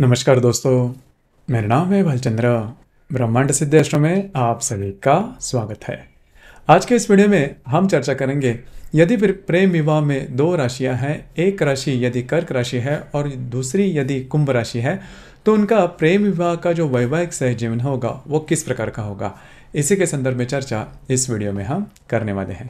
नमस्कार दोस्तों मेरा नाम है भलचंद्र ब्रह्मांड सिद्धेश्वर में आप सभी का स्वागत है आज के इस वीडियो में हम चर्चा करेंगे यदि प्रेम विवाह में दो राशियां हैं एक राशि यदि कर्क राशि है और दूसरी यदि कुंभ राशि है तो उनका प्रेम विवाह का जो वैवाहिक सहजीवन होगा वो किस प्रकार का होगा इसी के संदर्भ में चर्चा इस वीडियो में हम करने वाले हैं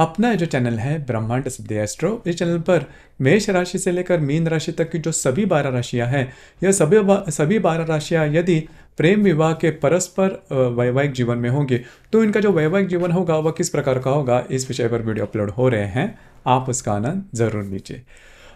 अपना जो चैनल है ब्रह्मांड सिद्धि एस्ट्रो इस चैनल पर मेष राशि से लेकर मीन राशि तक की जो सभी बारह राशियां हैं यह सभी बा, सभी बारह राशियां यदि प्रेम विवाह के परस्पर वैवाहिक जीवन में होंगे तो इनका जो वैवाहिक जीवन होगा वह किस प्रकार का होगा इस विषय पर वीडियो अपलोड हो रहे हैं आप उसका आनंद जरूर लीजिए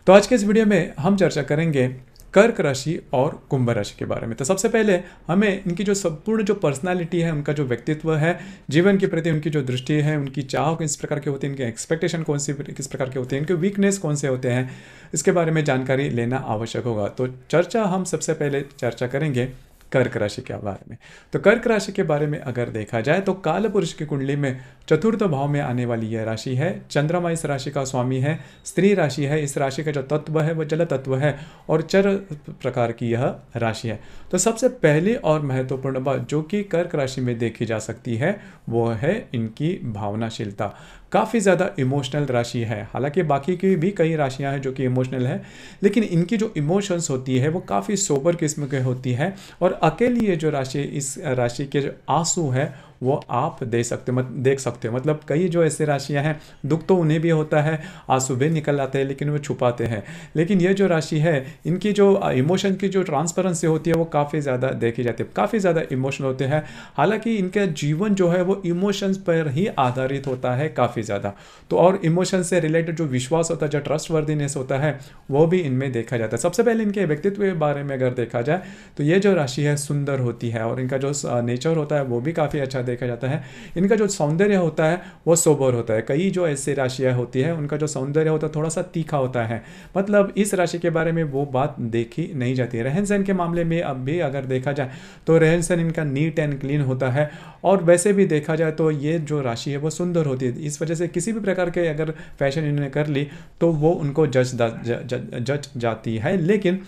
तो आज के इस वीडियो में हम चर्चा करेंगे कर्क राशि और कुंभ राशि के बारे में तो सबसे पहले हमें इनकी जो संपूर्ण जो पर्सनालिटी है उनका जो व्यक्तित्व है जीवन के प्रति उनकी जो दृष्टि है उनकी चाह किस प्रकार के होते हैं इनके एक्सपेक्टेशन कौन से किस प्रकार के होते हैं इनके वीकनेस कौन से होते हैं इसके बारे में जानकारी लेना आवश्यक होगा तो चर्चा हम सबसे पहले चर्चा करेंगे कर्क राशि के बारे में तो कर्क राशि के बारे में अगर देखा जाए तो काल पुरुष की कुंडली में चतुर्थ भाव में आने वाली यह राशि है चंद्रमा इस राशि का स्वामी है स्त्री राशि है इस राशि का जो तत्व है वह जल तत्व है और चर प्रकार की यह राशि है तो सबसे पहली और महत्वपूर्ण बात जो कि कर्क राशि में देखी जा सकती है वो है इनकी भावनाशीलता काफ़ी ज़्यादा इमोशनल राशि है हालांकि बाकी की भी कई राशियाँ हैं जो कि इमोशनल है लेकिन इनकी जो इमोशंस होती है वो काफ़ी सोबर किस्म के होती है और अकेली ये जो राशि इस राशि के जो आंसू है वो आप दे सकते मत देख सकते हो मतलब कई जो ऐसे राशियाँ हैं दुख तो उन्हें भी होता है आंसू भी निकल आते हैं लेकिन वो छुपाते हैं लेकिन ये जो राशि है इनकी जो इमोशन की जो ट्रांसपेरेंसी होती है वो काफ़ी ज़्यादा देखी जाती है काफ़ी ज़्यादा इमोशनल होते हैं हालांकि इनका जीवन जो है वो इमोशंस पर ही आधारित होता है काफ़ी ज़्यादा तो और इमोशन से रिलेटेड जो विश्वास होता है जो ट्रस्ट वर्दीनेस होता है वो भी इनमें देखा जाता है सबसे पहले इनके व्यक्तित्व के बारे में अगर देखा जाए तो ये जो राशि है सुंदर होती है और इनका जो नेचर होता है वो भी काफ़ी अच्छा देखा जाता है इनका जो सौंदर्य होता है वो सोबर होता है कई जो ऐसे राशियाँ होती है उनका जो सौंदर्य होता है थोड़ा सा तीखा होता है मतलब इस राशि के बारे में वो बात देखी नहीं जाती रहन सहन के मामले में अब भी अगर देखा जाए तो रहन सहन इनका नीट एंड क्लीन होता है और वैसे भी देखा जाए तो ये जो राशि है वो सुंदर होती है इस वजह से किसी भी प्रकार के अगर फैशन इन्होंने कर ली तो वो उनको जज जज जाती है लेकिन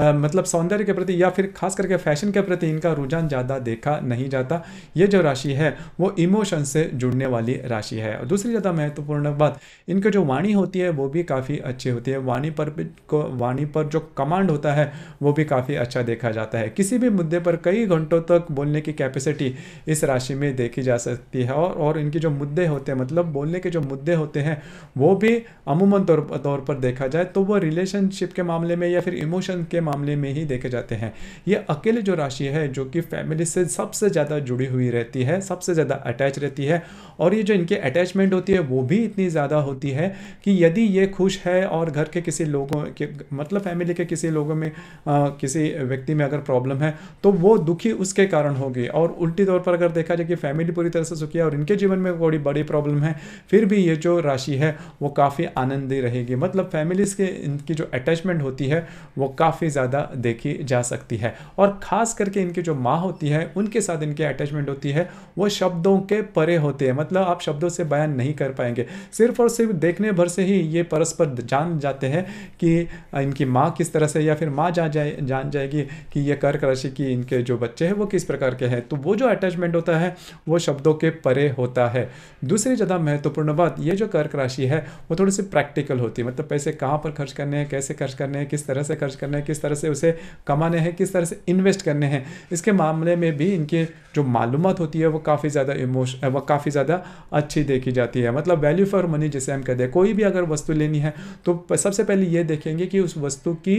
मतलब सौंदर्य के प्रति या फिर खास करके फैशन के प्रति इनका रुझान ज़्यादा देखा नहीं जाता ये जो राशि है वो इमोशन से जुड़ने वाली राशि है और दूसरी ज़्यादा महत्वपूर्ण बात इनके जो वाणी होती है वो भी काफ़ी अच्छी होती है वाणी पर को वाणी पर जो कमांड होता है वो भी काफ़ी अच्छा देखा जाता है किसी भी मुद्दे पर कई घंटों तक बोलने की कैपेसिटी इस राशि में देखी जा सकती है और और इनके जो मुद्दे होते हैं मतलब बोलने के जो मुद्दे होते हैं वो भी अमूमन तौर तौर पर देखा जाए तो वो रिलेशनशिप के मामले में या फिर इमोशन के मामले में ही देखे जाते हैं ये अकेले जो राशि है जो कि फैमिली से सबसे ज़्यादा जुड़ी हुई रहती है सबसे ज़्यादा अटैच रहती है और ये जो इनकी अटैचमेंट होती है वो भी इतनी ज़्यादा होती है कि यदि ये खुश है और घर के किसी लोगों के मतलब फैमिली के किसी लोगों में आ, किसी व्यक्ति में अगर प्रॉब्लम है तो वो दुखी उसके कारण होगी और उल्टी तौर पर अगर देखा जाए कि फैमिली पूरी तरह से सुखी है और इनके जीवन में बड़ी बड़ी प्रॉब्लम है फिर भी ये जो राशि है वो काफ़ी आनंदी रहेगी मतलब फैमिलीज के इनकी जो अटैचमेंट होती है वो काफ़ी काफ़ी ज़्यादा देखी जा सकती है और ख़ास करके इनकी जो माँ होती है उनके साथ इनकी अटैचमेंट होती है वो शब्दों के परे होते हैं मतलब आप शब्दों से बयान नहीं कर पाएंगे सिर्फ और सिर्फ देखने भर से ही ये परस्पर जान जाते हैं कि इनकी माँ किस तरह से या फिर माँ जा जाए जान जाएगी कि ये कर्क राशि की इनके जो बच्चे हैं वो किस प्रकार के हैं तो वो जो अटैचमेंट होता है वो शब्दों के परे होता है दूसरी ज़्यादा महत्वपूर्ण बात ये जो कर्क राशि है वो थोड़ी सी प्रैक्टिकल होती है मतलब पैसे कहाँ पर खर्च करने हैं कैसे खर्च करने हैं किस तरह से खर्च करने हैं किस किस तरह से उसे कमाने हैं किस तरह से इन्वेस्ट करने हैं इसके मामले में भी इनकी जो मालूम होती है वो काफ़ी ज़्यादा इमोश वह काफ़ी ज़्यादा अच्छी देखी जाती है मतलब वैल्यू फॉर मनी जैसे हम कहते हैं कोई भी अगर वस्तु लेनी है तो सबसे पहले ये देखेंगे कि उस वस्तु की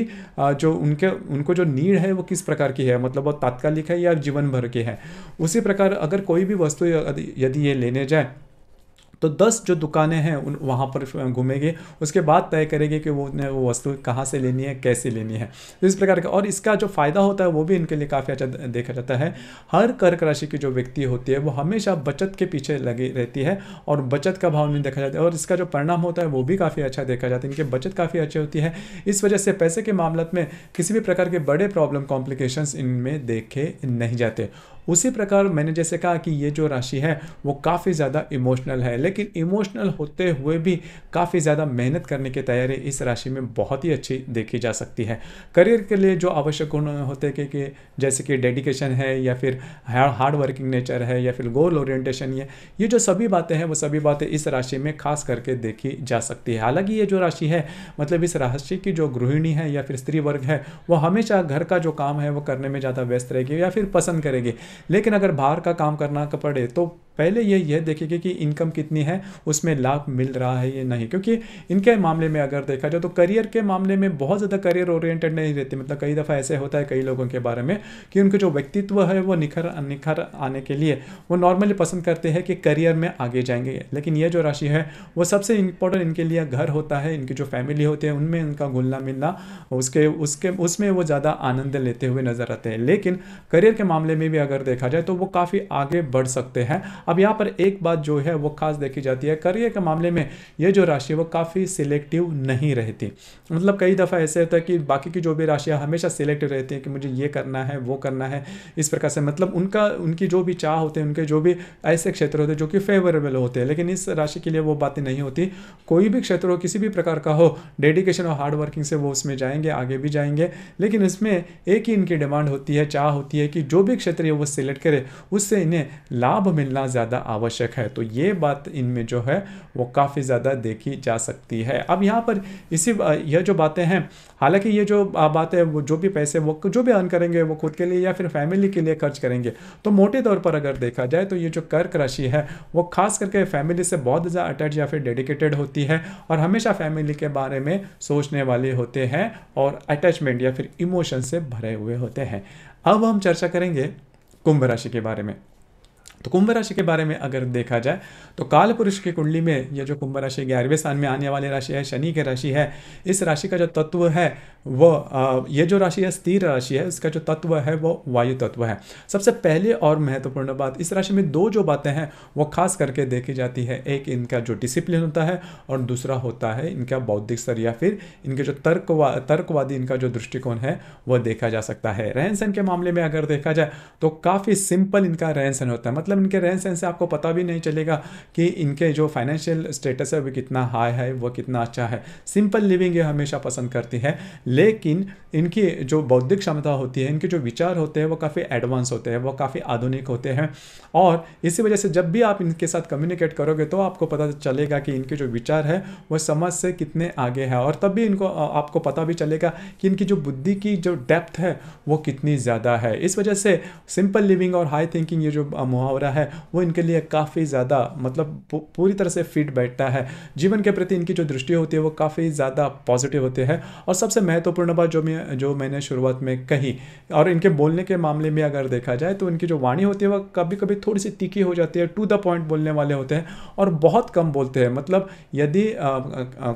जो उनके उनको जो नीड है वो किस प्रकार की है मतलब वो तात्कालिक है या जीवन भर की है उसी प्रकार अगर कोई भी वस्तु यदि ये लेने जाए तो दस जो दुकानें हैं उन वहाँ पर घूमेंगे उसके बाद तय करेंगे कि वो उन्हें वो वस्तु कहाँ से लेनी है कैसे लेनी है तो इस प्रकार का और इसका जो फ़ायदा होता है वो भी इनके लिए काफ़ी अच्छा देखा जाता है हर कर्क राशि की जो व्यक्ति होती है वो हमेशा बचत के पीछे लगी रहती है और बचत का भाव नहीं देखा जाता है और इसका जो परिणाम होता है वो भी काफ़ी अच्छा देखा जाता है इनकी बचत काफ़ी अच्छी होती है इस वजह से पैसे के मामले में किसी भी प्रकार के बड़े प्रॉब्लम कॉम्प्लिकेशन इनमें देखे नहीं जाते उसी प्रकार मैंने जैसे कहा कि ये जो राशि है वो काफ़ी ज़्यादा इमोशनल है लेकिन इमोशनल होते हुए भी काफ़ी ज़्यादा मेहनत करने की तैयारी इस राशि में बहुत ही अच्छी देखी जा सकती है करियर के लिए जो आवश्यक गुण होते हैं कि, कि जैसे कि डेडिकेशन है या फिर हार्ड वर्किंग नेचर है या फिर गोल ओरिएंटेशन ये ये जो सभी बातें हैं वो सभी बातें इस राशि में खास करके देखी जा सकती है हालांकि ये जो राशि है मतलब इस राशि की जो गृहिणी है या फिर स्त्री वर्ग है वो हमेशा घर का जो काम है वो करने में ज़्यादा व्यस्त रहेगी या फिर पसंद करेगी लेकिन अगर बाहर का काम करना पड़े तो पहले ये यह देखेंगे कि इनकम कितनी है उसमें लाभ मिल रहा है या नहीं क्योंकि इनके मामले में अगर देखा जाए तो करियर के मामले में बहुत ज़्यादा करियर ओरिएंटेड नहीं रहते मतलब कई दफ़ा ऐसे होता है कई लोगों के बारे में कि उनके जो व्यक्तित्व है वो निखर निखर आने के लिए वो नॉर्मली पसंद करते हैं कि करियर में आगे जाएंगे लेकिन ये जो राशि है वो सबसे इंपॉर्टेंट इनके लिए घर होता है इनकी जो फैमिली होती है उनमें उनका घुलना मिलना उसके उसके उसमें वो ज़्यादा आनंद लेते हुए नज़र आते हैं लेकिन करियर के मामले में भी अगर देखा जाए तो वो काफ़ी आगे बढ़ सकते हैं अब यहाँ पर एक बात जो है वो खास देखी जाती है करियर के मामले में ये जो राशि वो काफ़ी सिलेक्टिव नहीं रहती मतलब कई दफ़ा ऐसे होता है कि बाकी की जो भी राशियाँ हमेशा सिलेक्टिव रहती हैं कि मुझे ये करना है वो करना है इस प्रकार से मतलब उनका उनकी जो भी चाह होते हैं उनके जो भी ऐसे क्षेत्र होते हैं जो कि फेवरेबल होते हैं लेकिन इस राशि के लिए वो बातें नहीं होती कोई भी क्षेत्र हो किसी भी प्रकार का हो डेडिकेशन और हार्ड वर्किंग से वो उसमें जाएंगे आगे भी जाएंगे लेकिन इसमें एक ही इनकी डिमांड होती है चाह होती है कि जो भी क्षेत्र वो सिलेक्ट करे उससे इन्हें लाभ मिलना ज़्यादा आवश्यक है तो ये बात इनमें जो है वो काफ़ी ज़्यादा देखी जा सकती है अब यहाँ पर इसी यह जो बातें हैं हालांकि ये जो बातें वो जो भी पैसे वो जो भी अर्न करेंगे वो खुद के लिए या फिर फैमिली के लिए खर्च करेंगे तो मोटे तौर पर अगर देखा जाए तो ये जो कर्क राशि है वो खास करके फैमिली से बहुत ज़्यादा अटैच या फिर डेडिकेटेड होती है और हमेशा फैमिली के बारे में सोचने वाले होते हैं और अटैचमेंट या फिर इमोशन से भरे हुए होते हैं अब हम चर्चा करेंगे कुंभ राशि के बारे में तो कुंभ राशि के बारे में अगर देखा जाए तो काल पुरुष की कुंडली में यह जो कुंभ राशि ग्यारहवें स्थान में आने वाली राशि है शनि की राशि है इस राशि का जो तत्व है वह ये जो राशि है स्थिर राशि है इसका जो तत्व है वो वायु तत्व है सबसे पहले और महत्वपूर्ण बात इस राशि में दो जो बातें हैं वो खास करके देखी जाती है एक इनका जो डिसिप्लिन होता है और दूसरा होता है इनका बौद्धिक स्तर या फिर इनके जो तर्कवा तर्कवादी इनका जो दृष्टिकोण है वह देखा जा सकता है रहन सहन के मामले में अगर देखा जाए तो काफ़ी सिंपल इनका रहन सहन होता है मतलब मतलब इनके रहन सहन से आपको पता भी नहीं चलेगा कि इनके जो फाइनेंशियल स्टेटस है वो कितना हाई है वो कितना अच्छा है सिंपल लिविंग ये हमेशा पसंद करती है लेकिन इनकी जो बौद्धिक क्षमता होती है इनके जो विचार होते हैं वो काफ़ी एडवांस होते हैं वो काफ़ी आधुनिक होते हैं और इसी वजह से जब भी आप इनके साथ कम्युनिकेट करोगे तो आपको पता चलेगा कि इनके जो विचार है वो समझ से कितने आगे है और तब भी इनको आपको पता भी चलेगा कि इनकी जो बुद्धि की जो डेप्थ है वो कितनी ज़्यादा है इस वजह से सिंपल लिविंग और हाई थिंकिंग ये जो मुहावरे रहा है वो इनके लिए काफ़ी ज़्यादा मतलब पूरी तरह से फिट बैठता है जीवन के प्रति इनकी जो दृष्टि होती है वो काफ़ी ज़्यादा पॉजिटिव होते हैं और सबसे महत्वपूर्ण बात जो मैं जो मैंने शुरुआत में कही और इनके बोलने के मामले में अगर देखा जाए तो इनकी जो वाणी होती है वह कभी कभी थोड़ी सी तीखी हो जाती है टू द पॉइंट बोलने वाले होते हैं और बहुत कम बोलते हैं मतलब यदि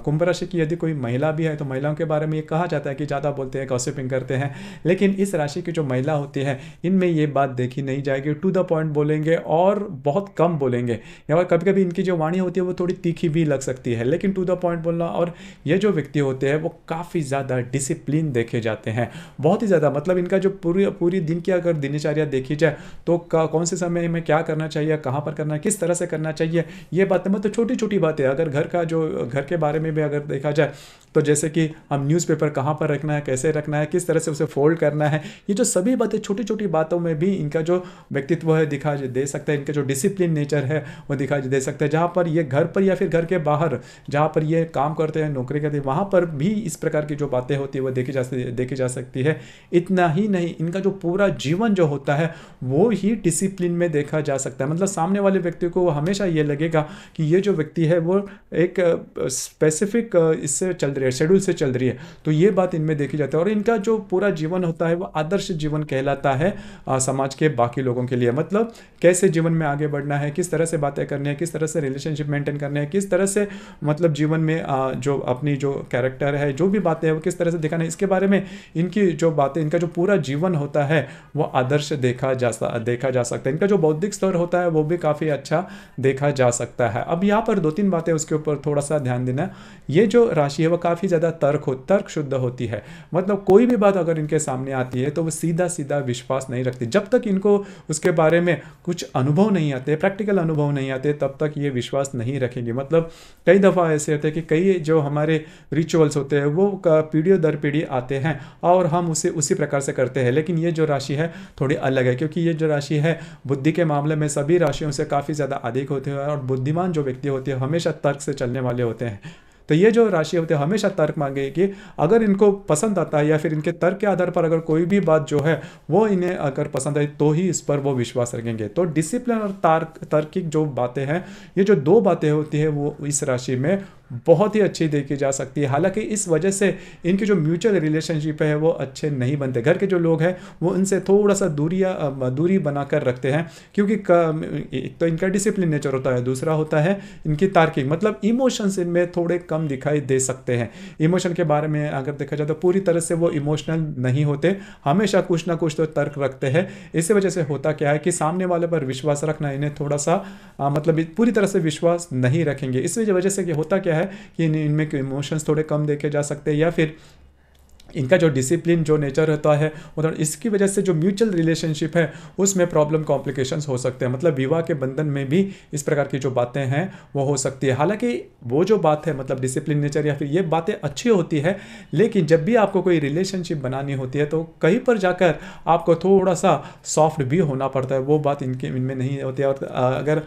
कुंभ राशि की यदि कोई महिला भी है तो महिलाओं के बारे में ये कहा जाता है कि ज़्यादा बोलते हैं गॉसिपिंग करते हैं लेकिन इस राशि की जो महिला होती है इनमें ये बात देखी नहीं जाएगी टू द पॉइंट बोलेंगे बोलेंगे और बहुत कम बोलेंगे या कभी कभी इनकी जो वाणी होती है वो थोड़ी तीखी भी लग सकती है लेकिन टू द पॉइंट बोलना और ये जो व्यक्ति होते हैं वो काफ़ी ज़्यादा डिसिप्लिन देखे जाते हैं बहुत ही ज़्यादा मतलब इनका जो पूरी पूरी दिन की अगर दिनचर्या देखी जाए तो कौन से समय में क्या करना चाहिए कहाँ पर करना किस तरह से करना चाहिए ये बातें मतलब छोटी छोटी बातें अगर घर का जो घर के बारे में भी अगर देखा जाए तो जैसे कि हम न्यूज़पेपर कहाँ पर रखना है कैसे रखना है किस तरह से उसे फोल्ड करना है ये जो सभी बातें छोटी छोटी बातों में भी इनका जो व्यक्तित्व है दिखा दे सकता है इनका जो डिसिप्लिन नेचर है वो दिखा दे सकता है जहाँ पर ये घर पर या फिर घर के बाहर जहाँ पर ये काम करते हैं नौकरी करते हैं वहाँ पर भी इस प्रकार की जो बातें होती है वो देखी जा देखी जा सकती है इतना ही नहीं इनका जो पूरा जीवन जो होता है वो ही डिसिप्लिन में देखा जा सकता है मतलब सामने वाले व्यक्ति को हमेशा ये लगेगा कि ये जो व्यक्ति है वो एक स्पेसिफिक इससे चल रही रही है शेड्यूल से चल रही है तो ये बात इनमें देखी जाती है और इनका जो पूरा जीवन होता है वो आदर्श जीवन कहलाता है आ, समाज के बाकी लोगों के लिए मतलब कैसे जीवन में आगे बढ़ना है किस तरह से बातें करनी है किस तरह से रिलेशनशिप मेंटेन करने हैं किस तरह से मतलब जीवन में आ, जो अपनी जो कैरेक्टर है जो भी बातें हैं वो किस तरह से दिखाना है इसके बारे में इनकी जो बातें इनका जो पूरा जीवन होता है वो आदर्श देखा जा देखा जा सकता है इनका जो बौद्धिक स्तर होता है वो भी काफ़ी अच्छा देखा जा सकता है अब यहाँ पर दो तीन बातें उसके ऊपर थोड़ा सा ध्यान देना ये जो राशि है वह काफ़ी ज़्यादा तर्क हो तर्क शुद्ध होती है मतलब कोई भी बात अगर इनके सामने आती है तो वो सीधा सीधा विश्वास नहीं रखते जब तक इनको उसके बारे में कुछ अनुभव नहीं आते प्रैक्टिकल अनुभव नहीं आते तब तक ये विश्वास नहीं रखेंगे मतलब कई दफ़ा ऐसे होते हैं कि कई जो हमारे रिचुअल्स होते हैं वो पीढ़ियों दर पीढ़ी आते हैं और हम उसे उसी प्रकार से करते हैं लेकिन ये जो राशि है थोड़ी अलग है क्योंकि ये जो राशि है बुद्धि के मामले में सभी राशियों से काफ़ी ज़्यादा अधिक होते हैं और बुद्धिमान जो व्यक्ति होते हैं हमेशा तर्क से चलने वाले होते हैं तो ये जो राशि होती है हमेशा तर्क मांगेगी अगर इनको पसंद आता है या फिर इनके तर्क के आधार पर अगर कोई भी बात जो है वो इन्हें अगर पसंद आई तो ही इस पर वो विश्वास रखेंगे तो डिसिप्लिन और तार्क तार्किक जो बातें हैं ये जो दो बातें होती है वो इस राशि में बहुत ही अच्छी देखी जा सकती है हालांकि इस वजह से इनके जो म्यूचुअल रिलेशनशिप है वो अच्छे नहीं बनते घर के जो लोग हैं वो इनसे थोड़ा सा दूरी दूरी बनाकर रखते हैं क्योंकि एक तो इनका डिसिप्लिन नेचर होता है दूसरा होता है इनकी तार्किक मतलब इमोशंस इनमें थोड़े कम दिखाई दे सकते हैं इमोशन के बारे में अगर देखा जाए तो पूरी तरह से वो इमोशनल नहीं होते हमेशा कुछ ना कुछ तो तर्क रखते हैं इसी वजह से होता क्या है कि सामने वाले पर विश्वास रखना इन्हें थोड़ा सा मतलब पूरी तरह से विश्वास नहीं रखेंगे इस वजह से होता क्या है है कि इनमें इमोशंस थोड़े कम देखे जा सकते हैं या फिर इनका जो डिसिप्लिन जो नेचर रहता है मतलब इसकी वजह से जो म्यूचुअल रिलेशनशिप है उसमें प्रॉब्लम कॉम्प्लिकेशन हो सकते हैं मतलब विवाह के बंधन में भी इस प्रकार की जो बातें हैं वो हो सकती है हालांकि वो जो बात है मतलब डिसिप्लिन नेचर या फिर ये बातें अच्छी होती है लेकिन जब भी आपको कोई रिलेशनशिप बनानी होती है तो कहीं पर जाकर आपको थोड़ा सा सॉफ्ट भी होना पड़ता है वो बात इनके इनमें नहीं होती और अगर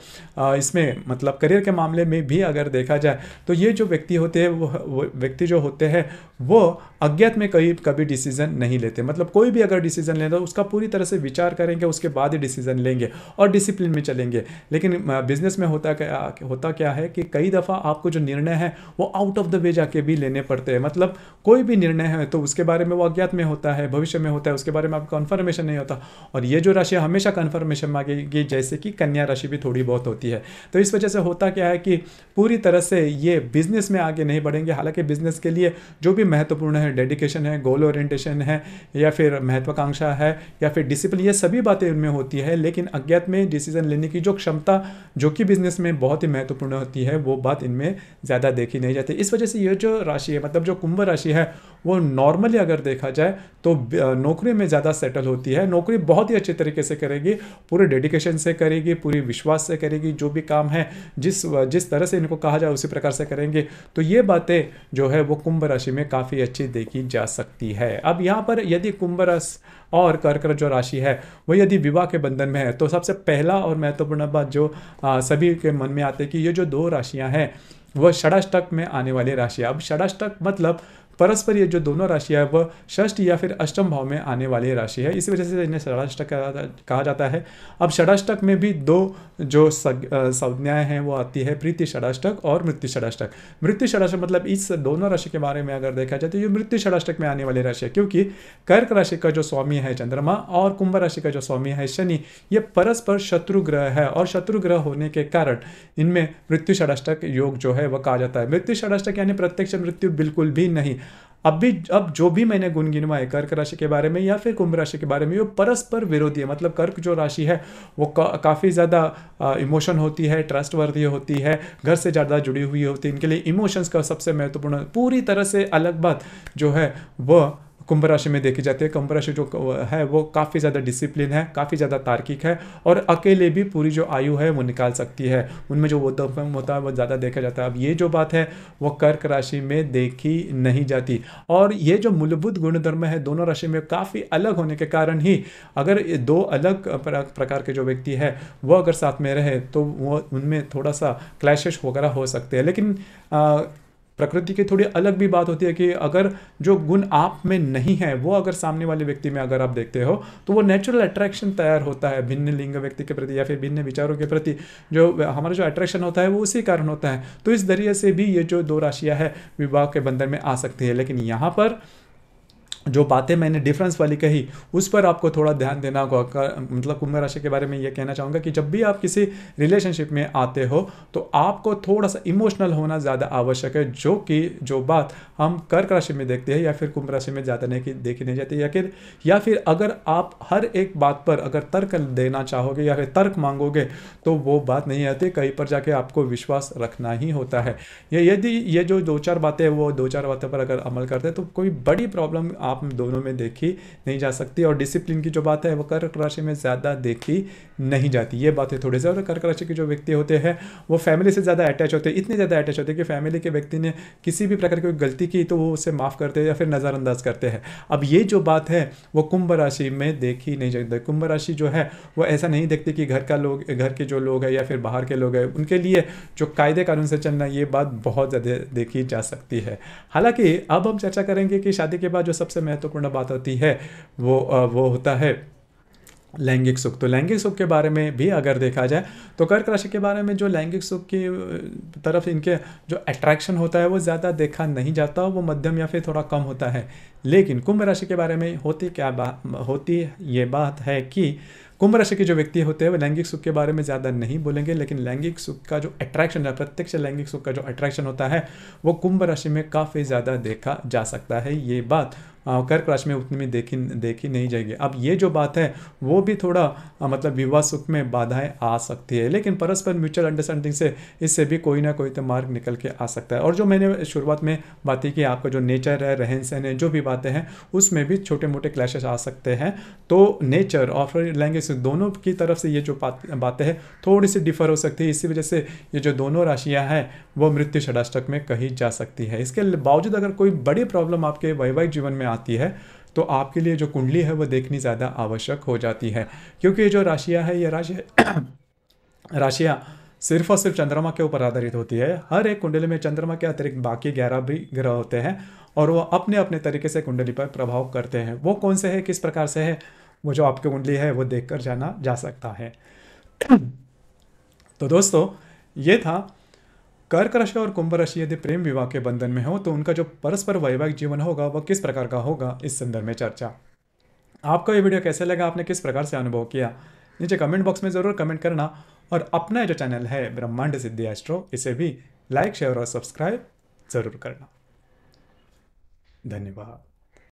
इसमें मतलब करियर के मामले में भी अगर देखा जाए तो ये जो व्यक्ति होते हैं वो व्यक्ति जो होते हैं वो अज्ञात में कहीं कभी डिसीजन नहीं लेते मतलब कोई भी अगर डिसीजन लेना तो उसका पूरी तरह से विचार करेंगे उसके बाद ही डिसीजन लेंगे और डिसिप्लिन में चलेंगे लेकिन बिजनेस में होता क्या होता क्या है कि कई दफ़ा आपको जो निर्णय है वो आउट ऑफ द वे जाके भी लेने पड़ते हैं मतलब कोई भी निर्णय है तो उसके बारे में वो अज्ञात में होता है भविष्य में होता है उसके बारे में आपको कन्फर्मेशन नहीं होता और ये जो राशि हमेशा कन्फर्मेशन मांगेगी जैसे कि कन्या राशि भी थोड़ी बहुत होती है तो इस वजह से होता क्या है कि पूरी तरह से ये बिजनेस में आगे नहीं बढ़ेंगे हालांकि बिजनेस के लिए जो भी महत्वपूर्ण है डेडिकेशन है गोल ओरिएंटेशन है या फिर महत्वाकांक्षा है या फिर डिसिप्लिन ये सभी बातें उनमें होती है लेकिन अज्ञात में डिसीजन लेने की जो क्षमता जो कि बिजनेस में बहुत ही महत्वपूर्ण होती है वो बात इनमें ज़्यादा देखी नहीं जाती इस वजह से ये जो राशि है मतलब जो कुंभ राशि है वो नॉर्मली अगर देखा जाए तो नौकरी में ज़्यादा सेटल होती है नौकरी बहुत ही अच्छे तरीके से करेगी पूरे डेडिकेशन से करेगी पूरी विश्वास से करेगी जो भी काम है जिस जिस तरह से इनको कहा जाए उसी प्रकार से करेंगे तो ये बातें जो है वो कुंभ राशि में काफ़ी अच्छी देखी जा सकती है अब यहाँ पर यदि कुंभ राशि और कर्क जो राशि है वो यदि विवाह के बंधन में है तो सबसे पहला और महत्वपूर्ण बात जो आ, सभी के मन में आते कि ये जो दो राशियाँ हैं वह षडाष्टक में आने वाली राशि अब षडाष्टक मतलब परस्पर ये जो दोनों राशि है वह षष्ठ या फिर अष्टम भाव में आने वाली राशि है इसी वजह से इन्हें षडाष्टक कहा जाता है अब षडाष्टक में भी दो जो संज्ञाएं हैं वो आती है प्रीति षडाष्टक और मृत्यु षडाष्टक मृत्यु षडाष्टक मतलब इस दोनों राशि के बारे में अगर देखा जाए तो ये मृत्यु षडाष्टक में आने वाली राशि है क्योंकि कर्क राशि का जो स्वामी है चंद्रमा और कुंभ राशि का जो स्वामी है शनि ये परस्पर शत्रु ग्रह है और शत्रु ग्रह होने के कारण इनमें मृत्यु षडाष्टक योग जो है वह कहा जाता है मृत्यु षडाष्टक यानी प्रत्यक्ष मृत्यु बिल्कुल भी नहीं अब भी अब जो भी मैंने गुनगुनवाए कर्क राशि के बारे में या फिर कुंभ राशि के बारे में वो परस्पर विरोधी है मतलब कर्क जो राशि है वो का, काफ़ी ज़्यादा इमोशन होती है ट्रस्टवर्दी होती है घर से ज़्यादा जुड़ी हुई होती है इनके लिए इमोशंस का सबसे महत्वपूर्ण पूरी तरह से अलग बात जो है वह कुंभ राशि में देखी जाती है कुंभ राशि जो है वो काफ़ी ज़्यादा डिसिप्लिन है काफ़ी ज़्यादा तार्किक है और अकेले भी पूरी जो आयु है वो निकाल सकती है उनमें जो उद्यम होता है वो ज़्यादा देखा जाता है अब ये जो बात है वो कर्क राशि में देखी नहीं जाती और ये जो मूलभूत गुणधर्म है दोनों राशि में काफ़ी अलग होने के कारण ही अगर दो अलग प्रकार के जो व्यक्ति है वह अगर साथ में रहे तो वो उनमें थोड़ा सा क्लैशेस वगैरह हो सकते हैं लेकिन आ, प्रकृति की थोड़ी अलग भी बात होती है कि अगर जो गुण आप में नहीं है वो अगर सामने वाले व्यक्ति में अगर आप देखते हो तो वो नेचुरल अट्रैक्शन तैयार होता है भिन्न लिंग व्यक्ति के प्रति या फिर भिन्न विचारों के प्रति जो हमारा जो अट्रैक्शन होता है वो उसी कारण होता है तो इस जरिए से भी ये जो दो राशियाँ हैं विवाह के बंधन में आ सकती है लेकिन यहाँ पर जो बातें मैंने डिफरेंस वाली कही उस पर आपको थोड़ा ध्यान देना होगा मतलब कुंभ राशि के बारे में ये कहना चाहूँगा कि जब भी आप किसी रिलेशनशिप में आते हो तो आपको थोड़ा सा इमोशनल होना ज़्यादा आवश्यक है जो कि जो बात हम कर्क राशि में देखते हैं या फिर कुंभ राशि में ज़्यादा नहीं की देखी नहीं जाती या फिर या फिर अगर आप हर एक बात पर अगर तर्क देना चाहोगे या फिर तर्क मांगोगे तो वो बात नहीं आती कहीं पर जाके आपको विश्वास रखना ही होता है यदि ये, जो दो चार बातें वो दो चार बातों पर अगर अमल करते हैं तो कोई बड़ी प्रॉब्लम आप आप दोनों में देखी नहीं जा सकती और डिसिप्लिन की जो बात है कर्क राशि में ज़्यादा देखी नहीं जाती ये बात है थोड़ी सी और कर्क राशि के जो व्यक्ति होते हैं वो फैमिली से ज़्यादा अटैच होते हैं इतने ज़्यादा अटैच होते हैं कि फैमिली के व्यक्ति ने किसी भी प्रकार की गलती की तो वो उसे माफ़ करते हैं या फिर नज़रअंदाज करते हैं अब ये जो बात है वो कुंभ राशि में देखी नहीं जाती कुंभ राशि जो है वो ऐसा नहीं देखती कि घर का लोग घर के जो लोग हैं या फिर बाहर के लोग हैं उनके लिए जो कायदे कानून से चलना ये बात बहुत ज़्यादा देखी जा सकती है हालांकि अब हम चर्चा करेंगे कि शादी के बाद जो सबसे महत्वपूर्ण बात होती है वो वो होता है लैंगिक सुख तो लैंगिक सुख के बारे में भी अगर देखा जाए तो कर्क राशि के बारे में जो लैंगिक सुख की तरफ इनके जो अट्रैक्शन होता है वो ज़्यादा देखा नहीं जाता वो मध्यम या फिर थोड़ा कम होता है लेकिन कुंभ राशि के बारे में होती क्या बात होती ये बात है कि कुंभ राशि के जो व्यक्ति होते हैं वो लैंगिक सुख के बारे में ज़्यादा नहीं बोलेंगे लेकिन लैंगिक सुख का जो अट्रैक्शन है प्रत्यक्ष लैंगिक सुख का जो अट्रैक्शन होता है वो कुंभ राशि में काफ़ी ज़्यादा देखा जा सकता है ये बात कर्क राशि में उतनी देखी देखी नहीं जाएगी अब ये जो बात है वो भी थोड़ा आ, मतलब विवाह सुख में बाधाएं आ सकती है लेकिन परस्पर म्यूचुअल अंडरस्टैंडिंग से इससे भी कोई ना कोई तो मार्ग निकल के आ सकता है और जो मैंने शुरुआत में बात की आपका जो नेचर है रहन सहन है जो भी बातें हैं उसमें भी छोटे मोटे क्लैशेस आ सकते हैं तो नेचर और लैंग्वेज से दोनों की तरफ से ये जो बातें हैं थोड़ी सी डिफर हो सकती है इसी वजह से ये जो दोनों राशियाँ हैं वो मृत्यु षडाष्टक में कही जा सकती है इसके बावजूद अगर कोई बड़ी प्रॉब्लम आपके वैवाहिक जीवन में आती है तो आपके लिए जो कुंडली है वो देखनी ज़्यादा आवश्यक हो जाती है क्योंकि ये जो राशियाँ है ये राशि राशियाँ सिर्फ और सिर्फ चंद्रमा के ऊपर आधारित होती है हर एक कुंडली में चंद्रमा के अतिरिक्त बाकी ग्यारह भी ग्रह होते हैं और वो अपने अपने तरीके से कुंडली पर प्रभाव करते हैं वो कौन से है किस प्रकार से है वो जो आपके कुंडली है वो देख कर जाना जा सकता है तो दोस्तों ये था कर्क राशि और कुंभ राशि यदि प्रेम विवाह के बंधन में हो तो उनका जो परस्पर वैवाहिक जीवन होगा वह किस प्रकार का होगा इस संदर्भ में चर्चा आपको ये वीडियो कैसे लगा आपने किस प्रकार से अनुभव किया नीचे कमेंट बॉक्स में ज़रूर कमेंट करना और अपना जो चैनल है ब्रह्मांड सिद्धि एस्ट्रो इसे भी लाइक शेयर और सब्सक्राइब ज़रूर करना धन्यवाद